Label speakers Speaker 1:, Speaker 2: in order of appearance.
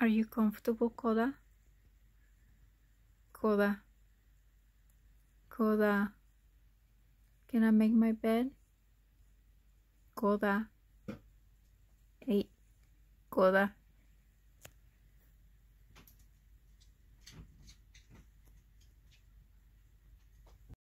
Speaker 1: Are you comfortable, Koda? Koda. Koda. Can I make my bed? Koda. Hey,
Speaker 2: Koda.